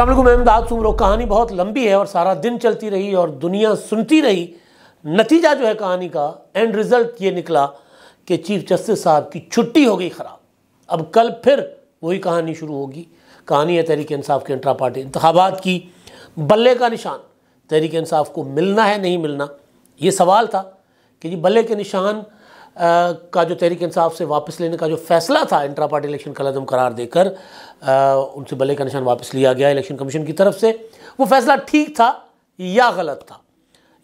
असलम अहमदाद सुमरो कहानी बहुत लंबी है और सारा दिन चलती रही और दुनिया सुनती रही नतीजा जो है कहानी का एंड रिज़ल्ट ये निकला कि चीफ जस्टिस साहब की छुट्टी हो गई ख़राब अब कल फिर वही कहानी शुरू होगी कहानी है तहरीक इंसाफ के इंट्रा पार्टी इंतबात की बल्ले का निशान तहरीक इंसाफ को मिलना है नहीं मिलना ये सवाल था कि जी बल्ले के निशान का जो तहरीक इंसाफ से वापस लेने का जो फैसला था इंट्रा पार्टी इलेक्शन कलदम करार देकर उनसे बल्ले का निशान वापस लिया गया इलेक्शन कमीशन की तरफ से वो फैसला ठीक था या गलत था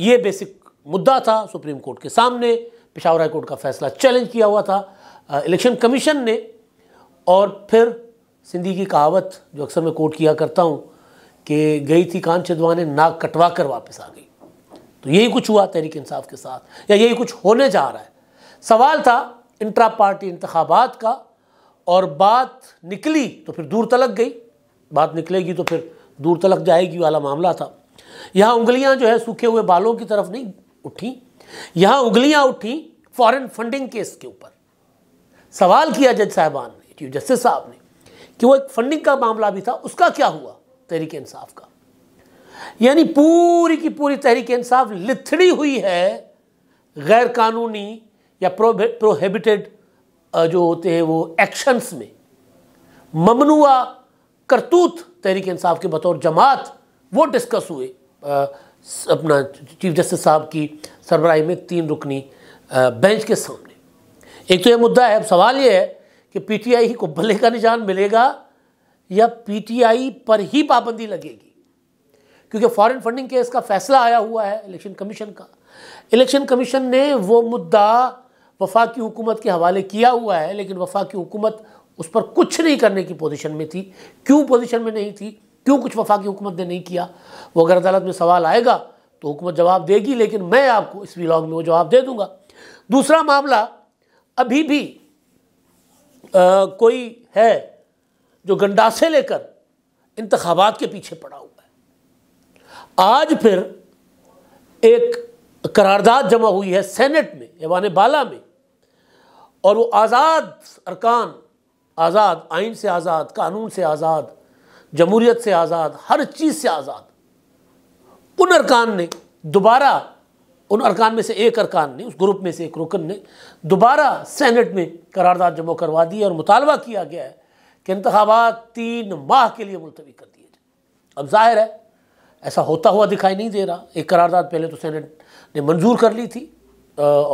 ये बेसिक मुद्दा था सुप्रीम कोर्ट के सामने पिशावर हाई कोर्ट का फैसला चैलेंज किया हुआ था इलेक्शन कमीशन ने और फिर सिंधी की कहावत जो अक्सर मैं कोर्ट किया करता हूँ कि गई थी कान छिदवाने नाक कटवा कर वापस आ गई तो यही कुछ हुआ तहरीक इंसाफ के साथ या यही कुछ होने जा रहा है सवाल था इंट्रा पार्टी इंतबात का और बात निकली तो फिर दूर तलक गई बात निकलेगी तो फिर दूर तलक जाएगी वाला मामला था यहाँ उंगलियाँ जो है सूखे हुए बालों की तरफ नहीं उठी यहाँ उंगलियाँ उठी फॉरेन फंडिंग केस के ऊपर सवाल किया जज साहबान ने चीफ जस्टिस साहब ने कि वो एक फंडिंग का मामला भी था उसका क्या हुआ तहरीक इंसाफ का यानी पूरी की पूरी तहरीक इंसाफ लिथड़ी हुई है गैर कानूनी या प्रो जो होते हैं वो एक्शंस में ममनुआ करतूत तहरीक इंसाफ के बतौर जमात वो डिस्कस हुए आ, अपना चीफ जस्टिस साहब की सरबराही में तीन रुकनी बेंच के सामने एक तो ये मुद्दा है अब सवाल ये है कि पीटीआई को भले का निशान मिलेगा या पीटीआई पर ही पाबंदी लगेगी क्योंकि फॉरेन फंडिंग केस का फैसला आया हुआ है इलेक्शन कमीशन का इलेक्शन कमीशन ने वो मुद्दा वफाक हुकूमत के हवाले किया हुआ है लेकिन वफाक की हुकूमत उस पर कुछ नहीं करने की पोजीशन में थी क्यों पोजीशन में नहीं थी क्यों कुछ वफाक हुकूमत ने नहीं किया वो अगर अदालत में सवाल आएगा तो हुकूमत जवाब देगी लेकिन मैं आपको इस व्लॉग में वो जवाब दे दूंगा दूसरा मामला अभी भी आ, कोई है जो गंडासे लेकर इंतबात के पीछे पड़ा हुआ है आज फिर एक करारदाद जमा हुई है सेनेट में एवान बाला में और वो आज़ाद अरकान आज़ाद आइन से आज़ाद कानून से आज़ाद जमहूरीत से आज़ाद हर चीज़ से आज़ाद उन अरकान ने दोबारा उन अरकान में से एक अरकान ने उस ग्रुप में से एक रुकन ने दोबारा सेनेट में करारदादा जमा करवा दी और मुतालबा किया गया है कि इंतबात तीन माह के लिए मुलतवी कर दिए जाए अब जाहिर है ऐसा होता हुआ दिखाई नहीं दे रहा एक करारदाद पहले तो सैनट ने मंजूर कर ली थी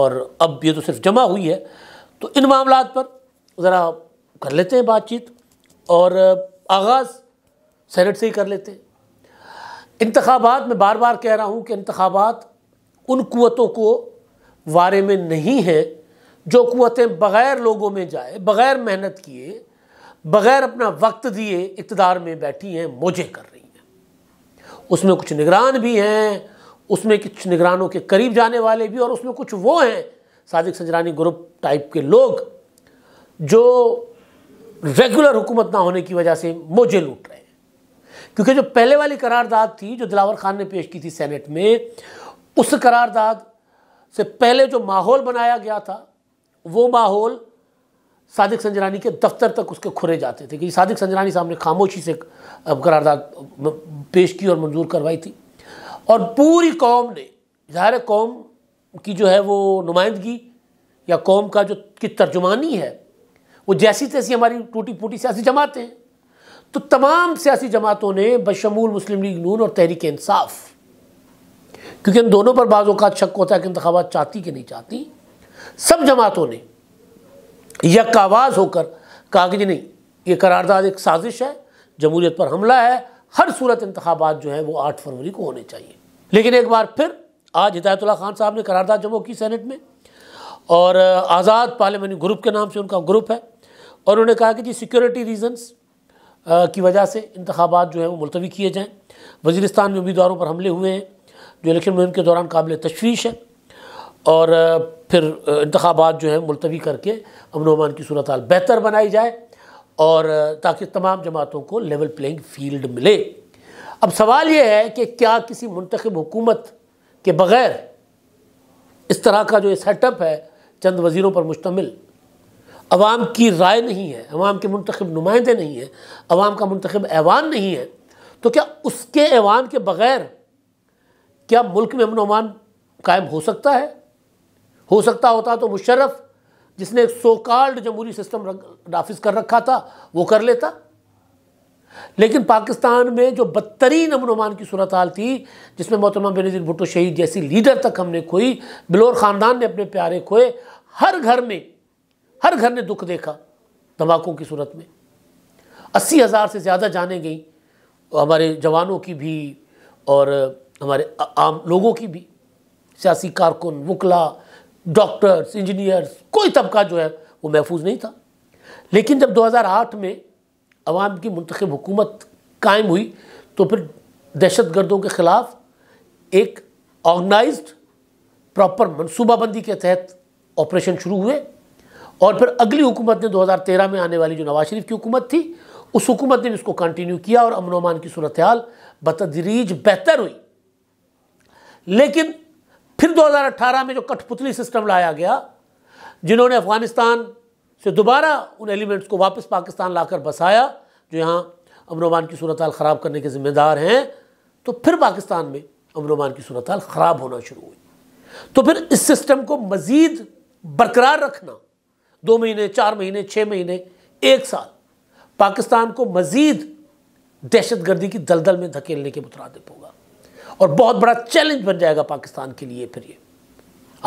और अब ये तो सिर्फ जमा हुई है तो इन मामला पर ज़रा कर लेते हैं बातचीत और आगाज़ सैनट से ही कर लेते हैं इंतबात में बार बार कह रहा हूँ कि इंतबात उन कुतों को वारे में नहीं है जो कुतें बग़ैर लोगों में जाए बग़ैर मेहनत किए बग़ैर अपना वक्त दिए इकतदार में बैठी हैं मोजे कर रही हैं उसमें कुछ निगरान भी हैं उसमें कुछ निगरानों के करीब जाने वाले भी और उसमें कुछ वो हैं सादिक सजरानी ग्रुप टाइप के लोग जो रेगुलर हुकूमत ना होने की वजह से मोजे लूट रहे हैं क्योंकि जो पहले वाली करारदाद थी जो दिलावर खान ने पेश की थी सेनेट में उस करारदाद से पहले जो माहौल बनाया गया था वो माहौल सादिक संजरानी के दफ्तर तक उसके खुरे जाते थे कि सादिक संजरानी साहब ने खामोशी से करारदाद पेश की और मंजूर करवाई थी और पूरी कौम ने ज़ाहिर कौम की जो है वो नुमाइंदगी या कौम का जो की तर्जुमानी है वो जैसी तैसी हमारी टूटी फूटी सियासी जमातें हैं तो तमाम सियासी जमातों ने बशमूल मुस्लिम लीग नून और तहरीक इंसाफ क्योंकि इन दोनों पर बाजों अवत शक होता है कि इंतबात चाहती कि नहीं चाहती सब जमातों ने यक आवाज़ होकर कहा कि नहीं ये करारदाद एक साजिश है जमूरीत पर हमला है हर सूरत इंतबात जो है वो आठ फरवरी को होने चाहिए लेकिन एक बार फिर आज हिदायतुल्ला खान साहब ने करारदाद जमा की सेनेट में और आज़ाद पार्लियामानी ग्रुप के नाम से उनका ग्रुप है और उन्होंने कहा कि जी सिक्योरिटी रीजंस की वजह से इंतबात जो है वो मुलतवी किए जाएँ वजीरस्तान में उम्मीदवारों पर हमले हुए हैं जो इलेक्शन मुहिम के दौरान काबिल तशवीश है और फिर इंतबात जो है मुलतवी करके अमन अमान की सूरत हाल बेहतर बनाई जाए और ताकि तमाम जमातों को लेवल प्लेइंग फील्ड मिले अब सवाल यह है कि क्या किसी मंतखब हुकूमत के बग़ैर इस तरह का जो सेटअप है चंद वज़ीरों पर मुश्तमिल अवाम की राय नहीं है अवाम के मंतखब नुमाइंदे नहीं हैं अवाम का मंतखब ऐवान नहीं है तो क्या उसके ऐवान के बग़ैर क्या मुल्क में अमन अमान कायम हो सकता है हो सकता होता तो मुशर्रफ़ जिसने एक सो कार्ड जमहूरी सिस्टम नाफिज कर रखा था वो कर लेता लेकिन पाकिस्तान में जो बदतरीन अमन अमान की सूरत हाल थी जिसमें मोहतरमा बेनजी भुट्टो शहीद जैसी लीडर तक हमने खोई बिलोर ख़ानदान ने अपने प्यारे खोए हर घर में हर घर ने दुख देखा धमाकों की सूरत में अस्सी हज़ार से ज़्यादा जाने गई हमारे जवानों की भी और हमारे आम लोगों की भी सियासी कारकुन वकला डॉक्टर्स इंजीनियर्स कोई तबका जो है वो महफूज नहीं था लेकिन जब 2008 में अवाम की मंतखब हुकूमत कायम हुई तो फिर दहशत गर्दों के ख़िलाफ़ एक ऑर्गनाइज प्रॉपर मनसूबाबंदी के तहत ऑपरेशन शुरू हुए और फिर अगली हुकूमत ने 2013 में आने वाली जो नवाज शरीफ की हुकूमत थी उस हुकूमत ने भी इसको कंटिन्यू किया और अमन अमान की सूरत हाल बतदरीज बेहतर हुई लेकिन फिर 2018 में जो कठपुतली सिस्टम लाया गया जिन्होंने अफ़गानिस्तान से दोबारा उन एलिमेंट्स को वापस पाकिस्तान लाकर बसाया जो यहाँ अमन की सूरत ख़राब करने के ज़िम्मेदार हैं तो फिर पाकिस्तान में अमन की सूरत ख़राब होना शुरू हुई तो फिर इस सिस्टम को मज़ीद बरकरार रखना दो महीने चार महीने छः महीने एक साल पाकिस्तान को मज़ीद दहशत गर्दी की दलदल में धकेलने के मुतरद होगा और बहुत बड़ा चैलेंज बन जाएगा पाकिस्तान के लिए फिर ये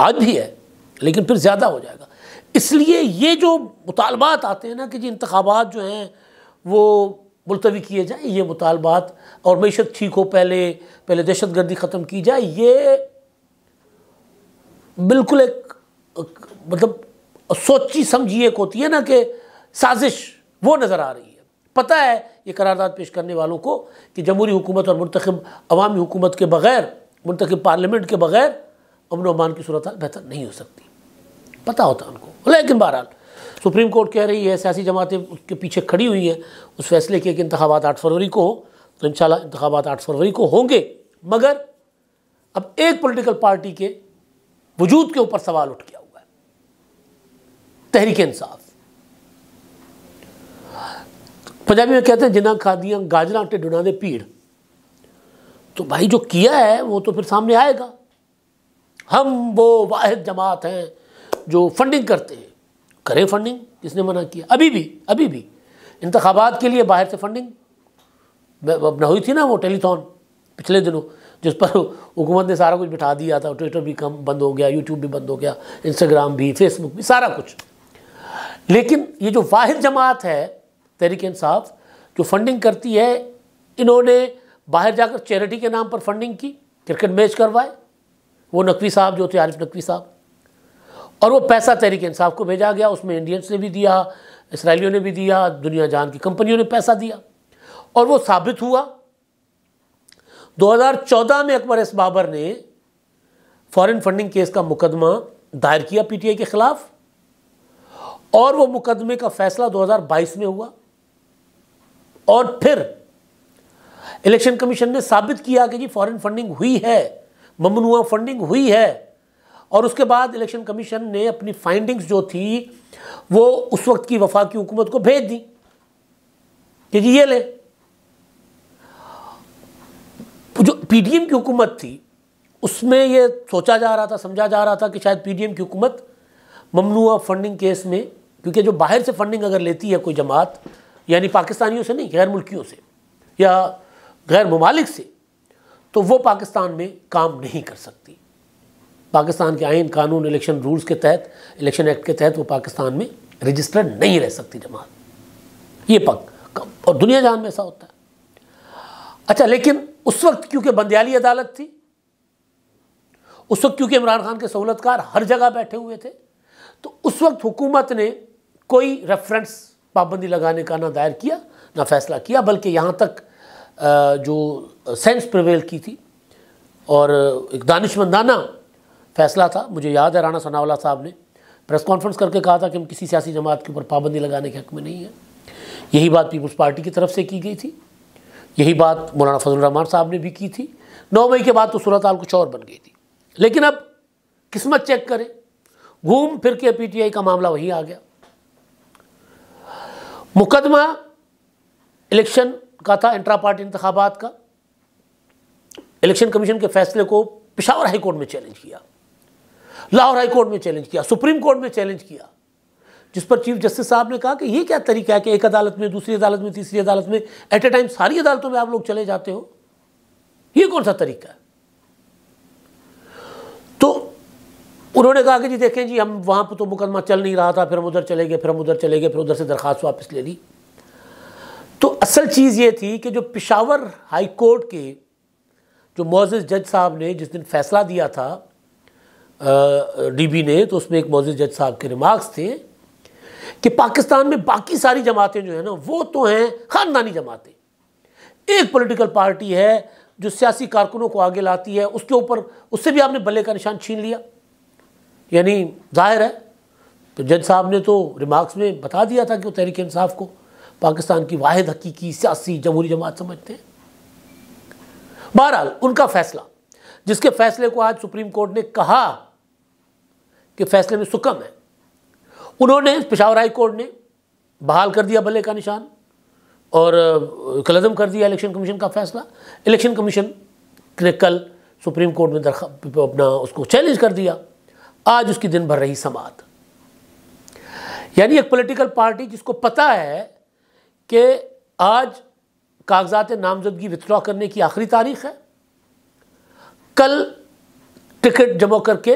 आज भी है लेकिन फिर ज़्यादा हो जाएगा इसलिए ये जो मुतालबात आते हैं ना कि जी इंतबात जो हैं वो मुलतवी किए जाए ये मुतालबात और मीशत ठीक हो पहले पहले दहशत गर्दी ख़त्म की जाए ये बिल्कुल एक मतलब सोची समझी एक होती है ना कि साजिश वो नज़र आ रही है पता है ये करारदाद पेश करने वालों को कि जमहूरी हुकूमत और मंतखब अवामी हुकूमत के बग़ैर मंतखब पार्लियामेंट के बग़ैर अमन अमान की सूरत बेहतर नहीं हो सकती पता होता उनको लेकिन बहरहाल सुप्रीम कोर्ट कह रही है सियासी जमातें उसके पीछे खड़ी हुई हैं उस फैसले के कि इंतबात आठ फरवरी को हो तो इन इंतबात आठ फरवरी को होंगे मगर अब एक पॉलिटिकल पार्टी के वजूद के ऊपर सवाल उठ गया हुआ है तहरीक इंसाफ पंजाबी में कहते हैं जिना खादियां गाजर आटे डुना दे पीड़ तो भाई जो किया है वो तो फिर सामने आएगा हम वो वाहिद जमात हैं जो फंडिंग करते हैं करें फंडिंग किसने मना किया अभी भी अभी भी इंतबात के लिए बाहर से फंडिंग अपना हुई थी ना वो टेलीथॉन पिछले दिनों जिस पर हुकूमत ने सारा कुछ बिठा दिया था ट्विटर भी कम बंद हो गया यूट्यूब भी बंद हो गया इंस्टाग्राम भी फेसबुक भी सारा कुछ लेकिन ये जो वाहिर जमात है तहरीक इंसाफ जो फंडिंग करती है इन्होंने बाहर जाकर चैरिटी के नाम पर फंडिंग की क्रिकेट मैच करवाए वो नकवी साहब जो थे आरिफ नकवी साहब और वो पैसा तहरीक इंसाफ को भेजा गया उसमें इंडियंस ने भी दिया इसराइलियों ने भी दिया दुनिया जान की कंपनियों ने पैसा दिया और वो साबित हुआ 2014 में अकबर एस बाबर ने फॉरेन फंडिंग केस का मुकदमा दायर किया पीटीआई के खिलाफ और वो मुकदमे का फैसला 2022 में हुआ और फिर इलेक्शन कमीशन ने साबित किया कि जी फॉरेन फंडिंग हुई है ममनुआ फंडिंग हुई है और उसके बाद इलेक्शन कमीशन ने अपनी फाइंडिंग्स जो थी वो उस वक्त की वफाकी हुकूमत को भेज दी कि जी ये ले जो पीडीएम की हुकूमत थी उसमें ये सोचा जा रहा था समझा जा रहा था कि शायद पीडीएम की हुकूमत ममनुआ फंडिंग केस में क्योंकि जो बाहर से फंडिंग अगर लेती है कोई जमात यानी पाकिस्तानियों से नहीं गैर मुल्कियों से या गैर ममालिक से तो वो पाकिस्तान में काम नहीं कर सकती पाकिस्तान के आइन कानून इलेक्शन रूल्स के तहत इलेक्शन एक्ट के तहत वो पाकिस्तान में रजिस्टर्ड नहीं रह सकती जमात ये पक और दुनिया जहान में ऐसा होता है अच्छा लेकिन उस वक्त क्योंकि बंदियाली अदालत थी उस वक्त क्योंकि इमरान खान के सहूलतकार हर जगह बैठे हुए थे तो उस वक्त हुकूमत ने कोई रेफरेंस पाबंदी लगाने का ना दायर किया ना फैसला किया बल्कि यहाँ तक जो सेंस प्रवेल की थी और एक दानिशमंदाना फैसला था मुझे याद है राणा सनावला साहब ने प्रेस कॉन्फ्रेंस करके कहा था कि हम किसी सियासी जमात के ऊपर पाबंदी लगाने के हक में नहीं है यही बात पीपुल्स पार्टी की तरफ से की गई थी यही बात मौलाना फजल रहमान साहब ने भी की थी नौ मई के बाद तो सूरत हाल कुछ और बन गई थी लेकिन अब किस्मत चेक करें घूम फिर के पीटीआई का मामला वहीं आ गया मुकदमा इलेक्शन का था इंट्रा पार्टी इंतबात का इलेक्शन कमीशन के फैसले को पिशावर हाईकोर्ट में चैलेंज किया लाहौर हाई कोर्ट में चैलेंज किया सुप्रीम कोर्ट में चैलेंज किया जिस पर चीफ जस्टिस साहब ने कहा कि ये क्या तरीका है कि एक अदालत में दूसरी अदालत में तीसरी अदालत में एट ए टाइम सारी अदालतों में आप लोग चले जाते हो ये कौन सा तरीका है तो उन्होंने कहा कि जी देखें जी हम वहाँ पर तो मुकदमा चल नहीं रहा था फिर हम उधर चले गए फिर हम उधर चले गए फिर उधर से दरख्वास्त वापस ले ली तो असल चीज़ ये थी कि जो पिशावर हाई कोर्ट के जो मोजिज़ जज साहब ने जिस दिन फैसला दिया था डीबी ने तो उसमें एक मौजूद जज साहब के रिमार्क्स थे कि पाकिस्तान में बाकी सारी जमातें जो है ना वो तो हैं ख़ानदानी जमातें एक पॉलिटिकल पार्टी है जो सियासी कारकुनों को आगे लाती है उसके ऊपर उससे भी आपने बल्ले का निशान छीन लिया यानी जाहिर है तो जज साहब ने तो रिमार्क्स में बता दिया था कि वो तहरीक इंसाफ को पाकिस्तान की वाहिद हकीकी सियासी जमहूरी जमात समझते हैं बहरहाल उनका फैसला जिसके फैसले को आज सुप्रीम कोर्ट ने कहा के फैसले में सुकम है उन्होंने पिशावर हाई कोर्ट ने बहाल कर दिया भले का निशान और कलदम कर दिया इलेक्शन कमीशन का फैसला इलेक्शन कमीशन ने कल सुप्रीम कोर्ट में अपना उसको चैलेंज कर दिया आज उसकी दिन भर रही समात यानी एक पॉलिटिकल पार्टी जिसको पता है कि आज कागजात नामजदगी विथड्रॉ करने की आखिरी तारीख है कल टिकट जमा करके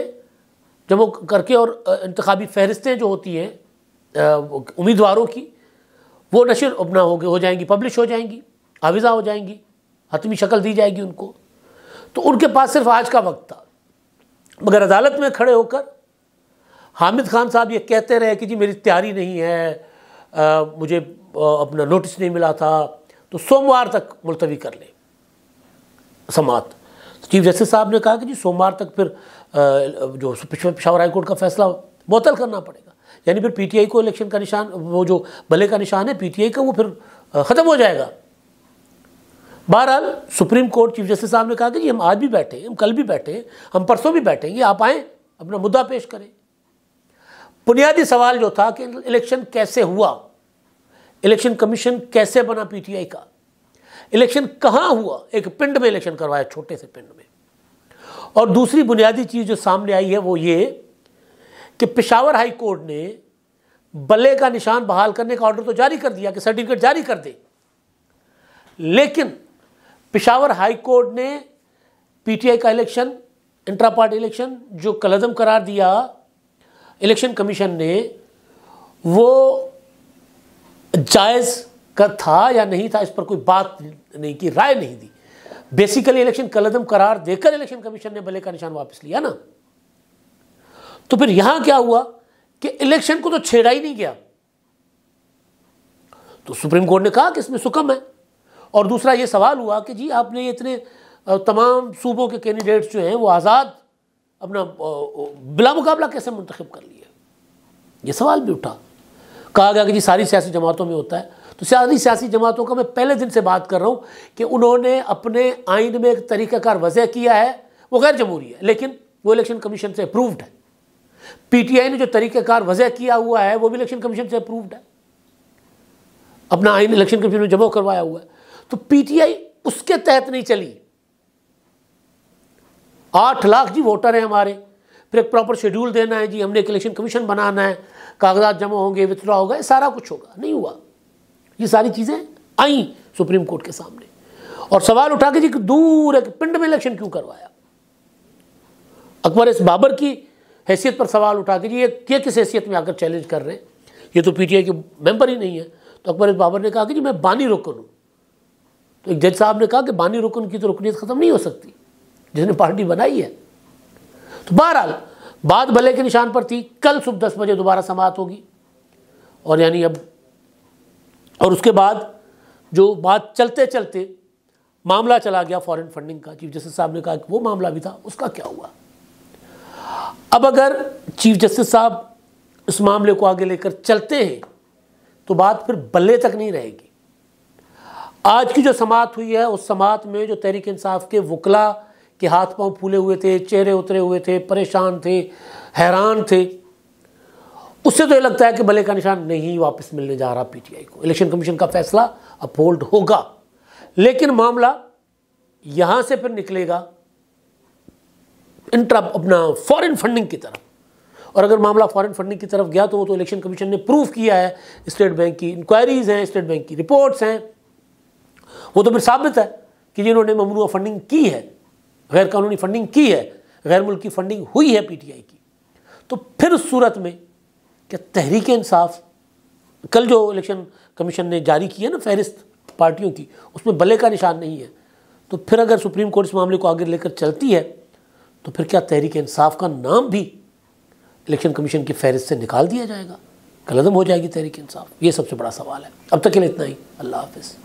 जब वो करके और इंतबी फहरिस्तें जो होती हैं उम्मीदवारों की वो नशर अपना हो हो जाएंगी पब्लिश हो जाएंगी आविज़ा हो जाएंगी हतमी शक्ल दी जाएगी उनको तो उनके पास सिर्फ आज का वक्त था मगर अदालत में खड़े होकर हामिद खान साहब ये कहते रहे कि जी मेरी तैयारी नहीं है आ, मुझे आ, अपना नोटिस नहीं मिला था तो सोमवार तक मुलतवी कर ले समात तो चीफ जस्टिस साहब ने कहा कि जी सोमवार तक फिर जो पिशावर हाईकोर्ट का फैसला मुतल करना पड़ेगा यानी फिर पीटीआई को इलेक्शन का निशान वो जो भले का निशान है पीटीआई का वो फिर ख़त्म हो जाएगा बहरहाल सुप्रीम कोर्ट चीफ जस्टिस साहब ने कहा कि हम आज भी बैठे हम कल भी बैठे हम परसों भी बैठेंगे आप आएँ अपना मुद्दा पेश करें बुनियादी सवाल जो था कि इलेक्शन कैसे हुआ इलेक्शन कमीशन कैसे बना पीटीआई का इलेक्शन कहाँ हुआ एक पिंड में इलेक्शन करवाया छोटे से पिंड में और दूसरी बुनियादी चीज़ जो सामने आई है वो ये कि पिशावर हाई कोर्ट ने बल्ले का निशान बहाल करने का ऑर्डर तो जारी कर दिया कि सर्टिफिकेट जारी कर दे लेकिन पिशावर हाई कोर्ट ने पीटीआई का इलेक्शन इंट्रा पार्टी इलेक्शन जो कलदम करार दिया इलेक्शन कमीशन ने वो जायज़ का था या नहीं था इस पर कोई बात नहीं की राय नहीं दी बेसिकली इलेक्शन कलदम करार देकर इलेक्शन कमीशन ने बल्ले का निशान वापस लिया ना तो फिर यहां क्या हुआ कि इलेक्शन को तो छेड़ा ही नहीं गया तो सुप्रीम कोर्ट ने कहा कि इसमें सुकम है और दूसरा यह सवाल हुआ कि जी आपने इतने तमाम सूबों के कैंडिडेट्स जो हैं वो आज़ाद अपना बिला मुकाबला कैसे मुंतखब कर लिए ये सवाल भी उठा कहा गया कि जी सारी सियासी जमातों में होता है तो सारी सियासी जमातों का मैं पहले दिन से बात कर रहा हूँ कि उन्होंने अपने आइन में एक तरीक़ाकार वजह किया है वो गैर जमहूरी है लेकिन वो इलेक्शन कमीशन से अप्रूव्ड है पीटीआई ने जो तरीक़ाकार वजह किया हुआ है वो भी इलेक्शन कमीशन से अप्रूव्ड है अपना आइन इलेक्शन कमीशन में जमा करवाया हुआ है तो आई उसके तहत नहीं चली आठ लाख जी वोटर हैं हमारे फिर एक प्रॉपर शेड्यूल देना है जी हमने एक इलेक्शन कमीशन बनाना है कागजात जमा होंगे विथड्रॉ होगा सारा कुछ होगा नहीं हुआ ये सारी चीज़ें आई सुप्रीम कोर्ट के सामने और सवाल उठा के जी दूर एक पिंड में इलेक्शन क्यों करवाया अकबर इस बाबर की हैसियत पर सवाल उठा के जी ये क्या किस हैसियत में आकर चैलेंज कर रहे हैं ये तो पीटीआई के मेंबर ही नहीं है तो अकबर इस बाबर ने कहा कि जी मैं बानी रुकन हूँ तो एक जज साहब ने कहा कि बानी रुकन की तो रुकनीत ख़त्म नहीं हो सकती जिसने पार्टी बनाई है तो बहरहाल बात भले के निशान पर थी कल सुबह दस बजे दोबारा समाप्त होगी और यानी अब और उसके बाद जो बात चलते चलते मामला चला गया फॉरेन फंडिंग का चीफ जस्टिस साहब ने कहा कि वो मामला भी था उसका क्या हुआ अब अगर चीफ जस्टिस साहब इस मामले को आगे लेकर चलते हैं तो बात फिर बल्ले तक नहीं रहेगी आज की जो समात हुई है उस समात में जो तहरीक इंसाफ के वकला के हाथ पांव फूले हुए थे चेहरे उतरे हुए थे परेशान थे हैरान थे उससे तो ये लगता है कि भले का निशान नहीं वापस मिलने जा रहा पीटीआई को इलेक्शन कमीशन का फैसला अपहोल्ड होगा लेकिन मामला यहां से फिर निकलेगा इंट्रा अपना फॉरेन फंडिंग की तरफ और अगर मामला फॉरेन फंडिंग की तरफ गया तो वो तो इलेक्शन कमीशन ने प्रूव किया है स्टेट बैंक की इंक्वायरीज हैं स्टेट बैंक की रिपोर्ट्स हैं वो तो फिर साबित है कि जिन्होंने ममनुआ फंडिंग की है गैर कानूनी फंडिंग की है गैर मुल्की फंडिंग हुई है पीटीआई की तो फिर सूरत में क्या तहरीक इंसाफ कल जो इलेक्शन कमीशन ने जारी की है ना फहरिस्त पार्टियों की उसमें बल्ले का निशान नहीं है तो फिर अगर सुप्रीम कोर्ट इस मामले को आगे लेकर चलती है तो फिर क्या तहरीक इंसाफ का नाम भी इलेक्शन कमीशन की फहरिस्त से निकाल दिया जाएगा कलदम हो जाएगी तहरीक इंसाफ ये सबसे बड़ा सवाल है अब तक के लिए इतना ही अल्लाह हाफिज़